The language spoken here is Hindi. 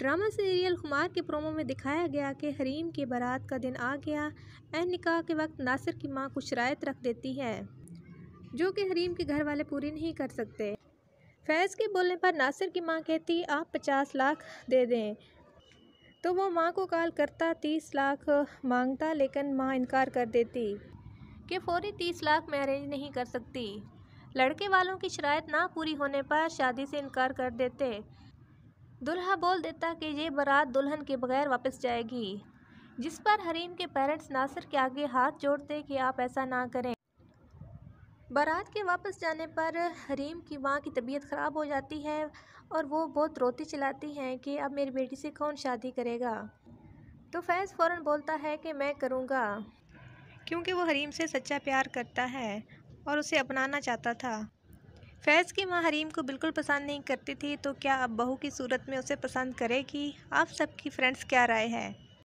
ड्रामा सीरियल खुमार के प्रोमो में दिखाया गया कि हरीम की बारात का दिन आ गया ए निकाह के वक्त नासिर की माँ कुछ रायत रख देती है जो कि हरीम के घर वाले पूरी नहीं कर सकते फैज़ के बोलने पर नासिर की माँ कहती आप पचास लाख दे दें तो वो माँ को कॉल करता तीस लाख मांगता लेकिन माँ इनकार कर देती कि फौरी तीस लाख में अरेंज नहीं कर सकती लड़के वालों की शरात ना पूरी होने पर शादी से इनकार कर देते दुल्हा बोल देता कि ये बारात दुल्हन के बगैर वापस जाएगी जिस पर हरीम के पेरेंट्स नासिर के आगे हाथ जोड़ते कि आप ऐसा ना करें बारात के वापस जाने पर हरीम की माँ की तबीयत ख़राब हो जाती है और वो बहुत रोती चलाती हैं कि अब मेरी बेटी से कौन शादी करेगा तो फैज़ फ़ौर बोलता है कि मैं करूँगा क्योंकि वो हरीम से सच्चा प्यार करता है और उसे अपनाना चाहता था फैज़ की माँ हरीम को बिल्कुल पसंद नहीं करती थी तो क्या अब बहू की सूरत में उसे पसंद करेगी आप सबकी फ्रेंड्स क्या राय है